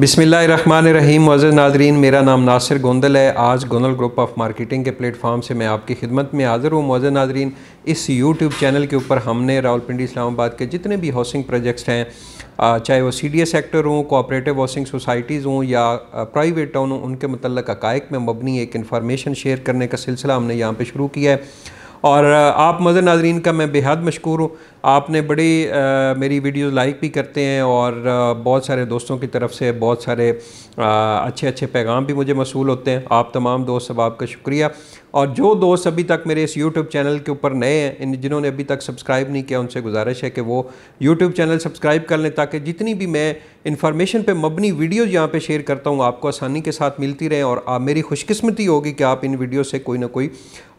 बिसमीम मज़ नाजरीन मेरा नाम नासिर गोंदल है आज गोंदल ग्रुप ऑफ मार्केटिंग के प्लेटफॉर्म से मैं आपकी खिदमत में हाज़िर हूँ मज़ नाजरीन इस यूट्यूब चैनल के ऊपर हमने रावलपिंडी इस्लामाबाद के जितने भी हाउसिंग प्रोजेक्ट्स हैं चाहे वो सी डी सेक्टर हों कोऑपरेटिव हाउसिंग सोसाइटीज़ हों या प्राइवेट टाउन हों उनके मतलब हकायक में मबनी एक इन्फॉर्मेशन शेयर करने का सिलसिला हमने यहाँ पर शुरू किया है और आप मज़र नाजरीन का मैं बेहद मशहूर हूँ आपने बड़ी आ, मेरी वीडियो लाइक भी करते हैं और आ, बहुत सारे दोस्तों की तरफ से बहुत सारे आ, अच्छे अच्छे पैगाम भी मुझे मसूल होते हैं आप तमाम दोस्त सब आपका शुक्रिया और जो दोस्त अभी तक मेरे इस यूट्यूब चैनल के ऊपर नए हैं इन जिन्होंने अभी तक सब्सक्राइब नहीं किया उनसे गुजारिश है कि वो यूट्यूब चैनल सब्सक्राइब कर लें ताकि जितनी भी मैं इन्फॉर्मेशन पे मबनी वीडियोज़ यहाँ पे शेयर करता हूँ आपको आसानी के साथ मिलती रहें और आप मेरी खुशकस्मती होगी कि आप इन वीडियो से कोई ना कोई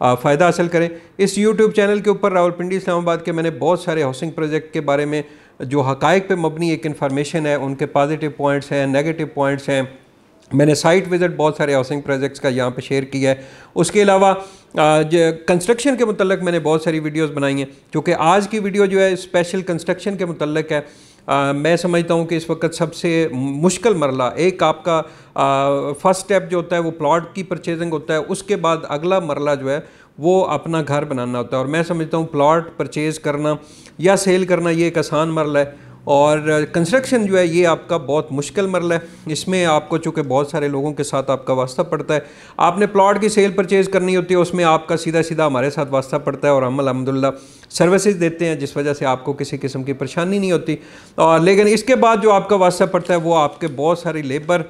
फ़ायदा हासिल करें इस यूट्यूब चैनल के ऊपर रावलपिंडी इस्लामाबाद के मैंने बहुत सारे हाउसिंग प्रोजेक्ट के बारे में जो हकायक पे मबनी एक इन्फॉर्मेशन है उनके पॉजिटिव पॉइंट्स हैं नेगेटिव पॉइंट्स हैं मैंने साइट विज़िट बहुत सारे हाउसिंग प्रोजेक्ट्स का यहाँ पे शेयर किया है उसके अलावा कंस्ट्रक्शन के मतलब मैंने बहुत सारी वीडियोस बनाई हैं क्योंकि आज की वीडियो जो है स्पेशल कंस्ट्रक्शन के मतलब है आ, मैं समझता हूँ कि इस वक्त सबसे मुश्किल मरला एक आपका फर्स्ट स्टेप जो होता है वो प्लॉट की परचेजिंग होता है उसके बाद अगला मरला जो है वो अपना घर बनाना होता है और मैं समझता हूँ प्लॉट परचेज़ करना या सेल करना ये एक आसान मरला है और कंस्ट्रक्शन जो है ये आपका बहुत मुश्किल मरला है इसमें आपको चूँकि बहुत सारे लोगों के साथ आपका वास्ता पड़ता है आपने प्लॉट की सेल परचेज़ करनी होती है उसमें आपका सीधा सीधा हमारे साथ वास्ता पड़ता है और हम अलहमदिल्ला सर्विसेज देते हैं जिस वजह से आपको किसी किस्म की परेशानी नहीं होती और लेकिन इसके बाद जो आपका वास्ता पड़ता है वो आपके बहुत सारी लेबर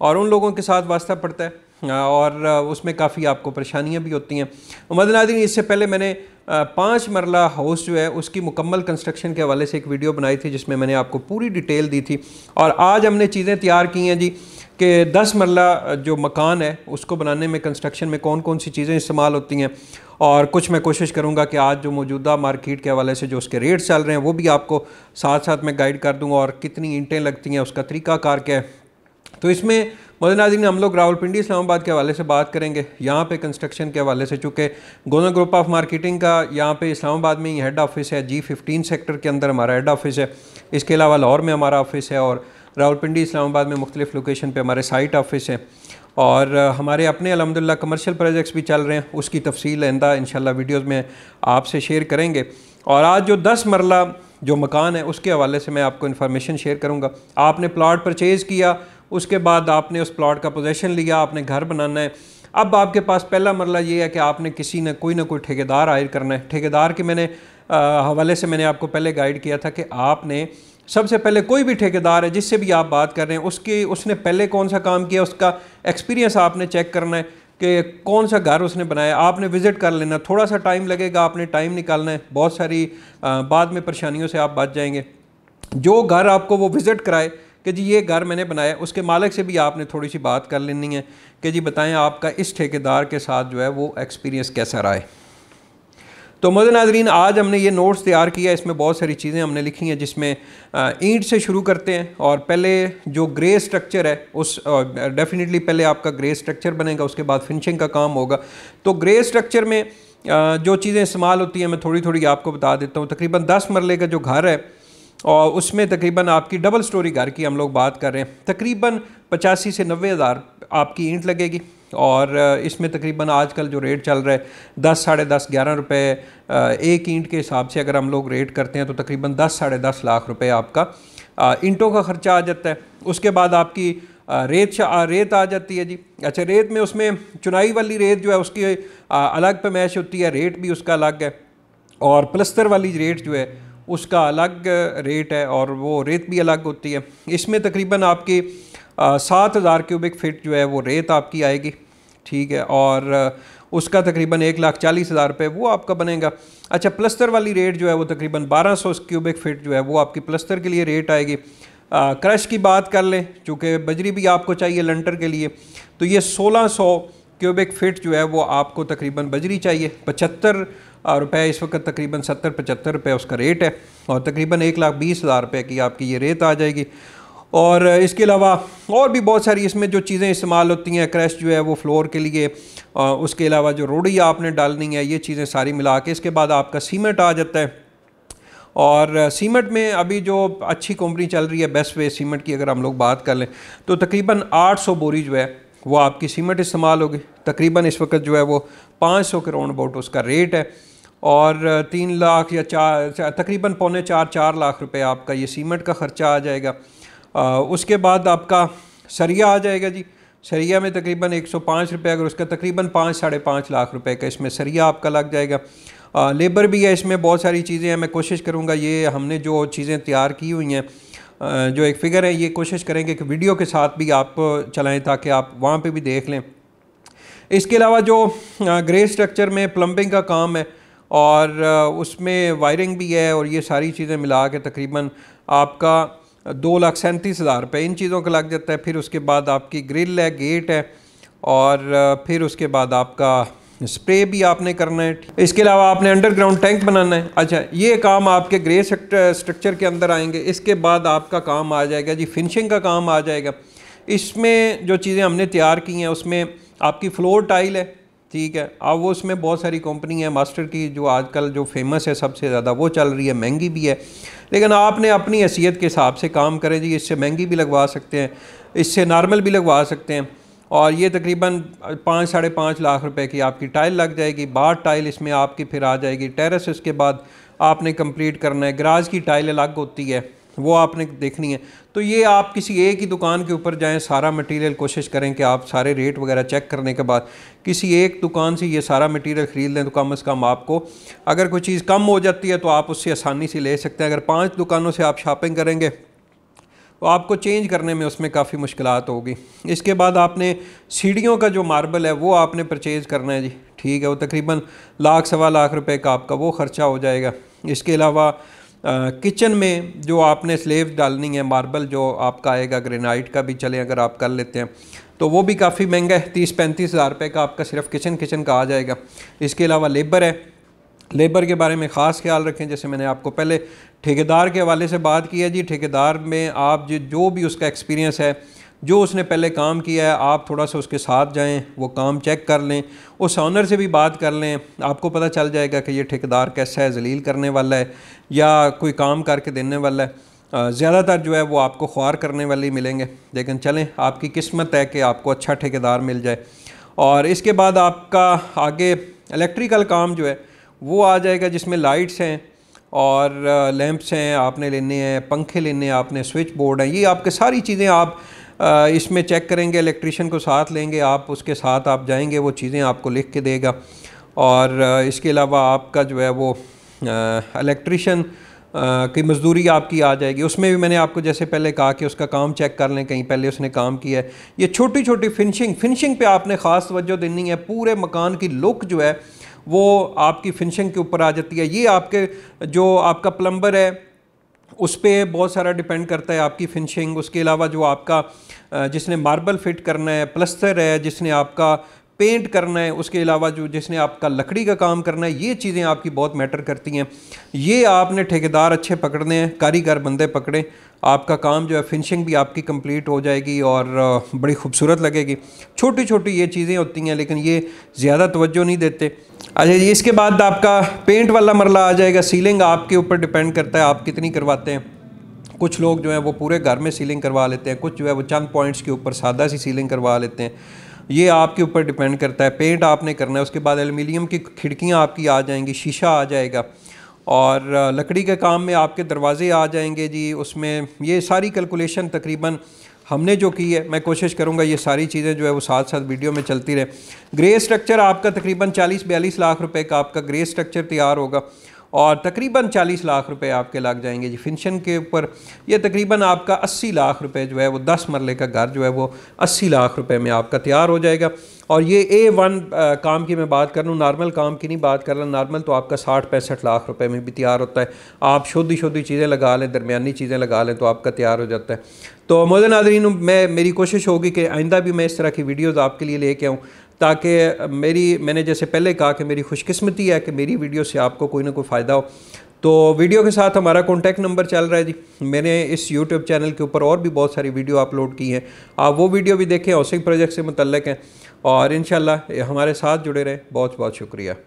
और उन लोगों के साथ वास्ता पड़ता है और उसमें काफ़ी आपको परेशानियाँ भी होती हैं उमद नादरी इससे पहले मैंने पाँच मरला हाउस जो है उसकी मुकम्मल कंस्ट्रक्शन के हवाले से एक वीडियो बनाई थी जिसमें मैंने आपको पूरी डिटेल दी थी और आज हमने चीज़ें तैयार की हैं जी कि दस मरला जो मकान है उसको बनाने में कंस्ट्रक्शन में कौन कौन सी चीज़ें इस्तेमाल होती हैं और कुछ मैं कोशिश करूंगा कि आज जो मौजूदा मार्केट के हवाले से जो उसके रेट्स चल रहे हैं वो भी आपको साथ साथ मैं गाइड कर दूंगा और कितनी ईंटें लगती हैं उसका तरीका कार क्या है तो इसमें मदन नाजिक ने हम लोग रावलपिंडी इस्लामाबाद के हवाले से बात करेंगे यहाँ पे कंस्ट्रक्शन के हवाले से चूँकि गोना ग्रुप ऑफ मार्केटिंग का यहाँ पे इस्लामाबाद में ही हेड ऑफिस है जी फिफ्टीन सेक्टर के अंदर हमारा हेड ऑफिस है इसके अलावा लाहौर में हमारा ऑफिस है और रावलपिंडी इस्लामाबाद में मुख्तलिफ लोकेशन पर हमारे साइट ऑफिस हैं और हमारे अपने अलहमदिल्ला कमर्शल प्रोजेक्ट्स भी चल रहे हैं उसकी तफसील आंदा इन वीडियोज़ में आपसे शेयर करेंगे और आज जो दस मरला जो मकान है उसके हवाले से मैं आपको इन्फॉर्मेशन शेयर करूँगा आपने प्लाट परचेज़ किया उसके बाद आपने उस प्लॉट का पोजेसन लिया आपने घर बनाना है अब आपके पास पहला मरला ये है कि आपने किसी ने कोई ना कोई ठेकेदार हायर करना है ठेकेदार के मैंने हवाले से मैंने आपको पहले गाइड किया था कि आपने सबसे पहले कोई भी ठेकेदार है जिससे भी आप बात कर रहे हैं उसकी उसने पहले कौन सा काम किया उसका एक्सपीरियंस आपने चेक करना है कि कौन सा घर उसने बनाया आपने विज़िट कर लेना थोड़ा सा टाइम लगेगा आपने टाइम निकालना है बहुत सारी आ, बाद में परेशानियों से आप बच जाएंगे जो घर आपको वो विज़िट कराए कि जी ये घर मैंने बनाया उसके मालिक से भी आपने थोड़ी सी बात कर लेनी है कि जी बताएं आपका इस ठेकेदार के साथ जो है वो एक्सपीरियंस कैसा रहा है तो मद नाजरीन आज हमने ये नोट्स तैयार किया इसमें बहुत सारी चीज़ें हमने लिखी हैं जिसमें ईंट से शुरू करते हैं और पहले जो ग्रे स्ट्रक्चर है उस डेफिनेटली पहले आपका ग्रे स्ट्रक्चर बनेगा उसके बाद फिनिशिंग का काम होगा तो ग्रे स्ट्रक्चर में जो चीज़ें इस्तेमाल होती हैं मैं थोड़ी थोड़ी आपको बता देता हूँ तकरीबन दस मरले का जो घर है और उसमें तकरीबन आपकी डबल स्टोरी घर की हम लोग बात कर रहे हैं तकरीबन पचासी से नबे हज़ार आपकी ईंट लगेगी और इसमें तकरीबन आजकल जो रेट चल रहा है दस साढ़े दस ग्यारह रुपए एक ईंट के हिसाब से अगर हम लोग रेट करते हैं तो तकरीबन दस साढ़े दस लाख रुपये आपका ईंटों का ख़र्चा आ जाता है उसके बाद आपकी रेत रेत आ जाती है जी अच्छा रेत में उसमें चुनाई वाली रेत जो है उसकी अलग पैमाइश होती है रेट भी उसका अलग है और प्लस्तर वाली रेट जो है उसका अलग रेट है और वो रेत भी अलग होती है इसमें तकरीबन आपकी सात हज़ार क्यूबिक फिट जो है वो रेत आपकी आएगी ठीक है और उसका तकरीबन एक लाख चालीस हज़ार रुपये वो आपका बनेगा अच्छा प्लस्तर वाली रेट जो है वो तकरीबन बारह सौ क्यूबिक फिट जो है वो आपकी प्लस्तर के लिए रेट आएगी आ, क्रश की बात कर लें चूँकि बजरी भी आपको चाहिए लंटर के लिए तो ये सोलह सौ क्यूबिक फिट जो है वो आपको तकरीबन बजरी चाहिए पचहत्तर रुपये इस वक्त तकरीबन सत्तर पचहत्तर रुपये उसका रेट है और तकरीबन एक लाख बीस हज़ार रुपये की आपकी ये रेत आ जाएगी और इसके अलावा और भी बहुत सारी इसमें जो चीज़ें इस्तेमाल होती हैं क्रैश जो है वो फ्लोर के लिए उसके अलावा जो रोड़ी आपने डालनी है ये चीज़ें सारी मिला के इसके बाद आपका सीमेंट आ जाता है और सीमेंट में अभी जो अच्छी कंपनी चल रही है बेस्ट वे सीमेंट की अगर हम लोग बात कर लें तो तकरीबन 800 बोरी जो है वो आपकी सीमेंट इस्तेमाल होगी तकरीबन इस वक्त जो है वो 500 सौ करोड़ बोट उसका रेट है और तीन लाख या चार तकरीबन पौने चार चार लाख रुपए आपका ये सीमेंट का ख़र्चा आ जाएगा आ, उसके बाद आपका सरिया आ जाएगा जी सरिया में तकरीबन एक सौ पाँच रुपये अगर उसका तकरीबन पाँच साढ़े पाँच लाख रुपए का इसमें सरिया आपका लग जाएगा आ, लेबर भी है इसमें बहुत सारी चीज़ें हैं मैं कोशिश करूँगा ये हमने जो चीज़ें तैयार की हुई हैं जो एक फ़िगर है ये कोशिश करेंगे कि वीडियो के साथ भी आप चलाएँ ताकि आप वहाँ पर भी देख लें इसके अलावा जो ग्रे स्ट्रक्चर में प्लम्बिंग का काम है और उसमें वायरिंग भी है और ये सारी चीज़ें मिला के तकरीबन आपका दो लाख सैंतीस हज़ार रुपये इन चीज़ों का लग जाता है फिर उसके बाद आपकी ग्रिल है गेट है और फिर उसके बाद आपका स्प्रे भी आपने करना है इसके अलावा आपने अंडरग्राउंड टैंक बनाना है अच्छा ये काम आपके ग्रे स्ट्रक्चर के अंदर आएंगे इसके बाद आपका काम आ जाएगा जी फिनिशिंग का काम आ जाएगा इसमें जो चीज़ें हमने तैयार की हैं उसमें आपकी फ्लोर टाइल है ठीक है अब वो उसमें बहुत सारी कंपनी है मास्टर की जो आजकल जो फेमस है सबसे ज़्यादा वो चल रही है महंगी भी है लेकिन आपने अपनी हैसीत के हिसाब से काम करें जी इससे महंगी भी लगवा सकते हैं इससे नॉर्मल भी लगवा सकते हैं और ये तकरीबन पाँच साढ़े पाँच लाख रुपए की आपकी टाइल लग जाएगी बाढ़ टाइल इसमें आपकी फिर आ जाएगी टेरेस इसके बाद आपने कंप्लीट करना है ग्राज की टाइल अलग होती है वो आपने देखनी है तो ये आप किसी एक ही दुकान के ऊपर जाएं सारा मटेरियल कोशिश करें कि आप सारे रेट वगैरह चेक करने के बाद किसी एक दुकान से ये सारा मटेरियल ख़रीद लें तो कम से कम आपको अगर कोई चीज़ कम हो जाती है तो आप उससे आसानी से ले सकते हैं अगर पाँच दुकानों से आप शॉपिंग करेंगे तो आपको चेंज करने में उसमें काफ़ी मुश्किल होगी इसके बाद आपने सीढ़ियों का जो मार्बल है वो आपने परचेज़ करना है जी ठीक है वो तकरीबन लाख सवा लाख रुपये का आपका वो ख़र्चा हो जाएगा इसके अलावा किचन में जो आपने स्लेव डालनी है मार्बल जो आपका आएगा ग्रेनाइट का भी चले अगर आप कर लेते हैं तो वो भी काफ़ी महंगा है तीस पैंतीस हज़ार रुपये का आपका सिर्फ किचन किचन का आ जाएगा इसके अलावा लेबर है लेबर के बारे में ख़ास ख्याल रखें जैसे मैंने आपको पहले ठेकेदार के हवाले से बात की है जी ठेकेदार में आप जो भी उसका एक्सपीरियंस है जो उसने पहले काम किया है आप थोड़ा सा उसके साथ जाएं वो काम चेक कर लें उस ऑनर से भी बात कर लें आपको पता चल जाएगा कि ये ठेकेदार कैसा है जलील करने वाला है या कोई काम करके देने वाला है ज़्यादातर जो है वो आपको ख्वार करने वाले मिलेंगे लेकिन चलें आपकी किस्मत है कि आपको अच्छा ठेकेदार मिल जाए और इसके बाद आपका आगे इलेक्ट्रिकल काम जो है वो आ जाएगा जिसमें लाइट्स हैं और लैंप्स हैं आपने लेने हैं पंखे लेने हैं आपने स्विच बोर्ड हैं ये आपके सारी चीज़ें आप इसमें चेक करेंगे इलेक्ट्रिशियन को साथ लेंगे आप उसके साथ आप जाएंगे वो चीज़ें आपको लिख के देगा और इसके अलावा आपका जो है वो इलेक्ट्रिशियन की मजदूरी आपकी आ जाएगी उसमें भी मैंने आपको जैसे पहले कहा कि उसका काम चेक कर लें कहीं पहले उसने काम किया है ये छोटी छोटी फिनिशिंग फिनिशिंग पे आपने ख़ास तवज्जो देनी है पूरे मकान की लुक जो है वो आपकी फिनिशिंग के ऊपर आ जाती है ये आपके जो आपका प्लम्बर है उस पर बहुत सारा डिपेंड करता है आपकी फिनिशिंग उसके अलावा जो आपका जिसने मार्बल फिट करना है प्लस्तर है जिसने आपका पेंट करना है उसके अलावा जो जिसने आपका लकड़ी का काम करना है ये चीज़ें आपकी बहुत मैटर करती हैं ये आपने ठेकेदार अच्छे पकड़ने हैं कारीगर बंदे पकड़े आपका काम जो है फिनिशिंग भी आपकी कंप्लीट हो जाएगी और बड़ी खूबसूरत लगेगी छोटी छोटी ये चीज़ें होती हैं लेकिन ये ज़्यादा तोज्जो नहीं देते अच्छा जी इसके बाद आपका पेंट वाला मरला आ जाएगा सीलिंग आपके ऊपर डिपेंड करता है आप कितनी करवाते हैं कुछ लोग जो है वो पूरे घर में सीलिंग करवा लेते हैं कुछ जो है वो चंद पॉइंट्स के ऊपर सादा सी सीलिंग करवा लेते हैं ये आपके ऊपर डिपेंड करता है पेंट आपने करना है उसके बाद एलमिनियम की खिड़कियाँ आपकी आ जाएंगी शीशा आ जाएगा और लकड़ी के काम में आपके दरवाजे आ जाएंगे जी उसमें ये सारी कैलकुलेशन तकरीबन हमने जो की है मैं कोशिश करूँगा ये सारी चीज़ें जो है वो साथ साथ वीडियो में चलती रहे ग्रे स्ट्रक्चर आपका तकरीबन 40 बयालीस लाख रुपए का आपका ग्रे स्ट्रक्चर तैयार होगा और तकरीबन 40 लाख रुपए आपके लग जाएंगे जी फिनशन के ऊपर ये तकरीबन आपका 80 लाख रुपए जो है वो 10 मरले का घर जो है वो 80 लाख रुपए में आपका तैयार हो जाएगा और ये ए वन काम की मैं बात कर रहा हूँ नॉर्मल काम की नहीं बात कर रहा नॉर्मल तो आपका साठ पैंसठ लाख रुपए में भी तैयार होता है आप शोधी शोधी चीज़ें लगा लें दरमियानी चीज़ें लगा लें तो आपका तैयार हो जाता है तो मोदन नादरीन मैं मेरी कोशिश होगी कि आइंदा भी मैं इस तरह की वीडियोज़ आपके लिए लेके आऊँ ताकि मेरी मैंने जैसे पहले कहा कि मेरी खुशकिस्मती है कि मेरी वीडियो से आपको कोई ना कोई फ़ायदा हो तो वीडियो के साथ हमारा कॉन्टैक्ट नंबर चल रहा है जी मैंने इस यूट्यूब चैनल के ऊपर और भी बहुत सारी वीडियो अपलोड की हैं आप वो वीडियो भी देखें हाउसिंग प्रोजेक्ट से मुतलक हैं और इन हमारे साथ जुड़े रहें बहुत बहुत शुक्रिया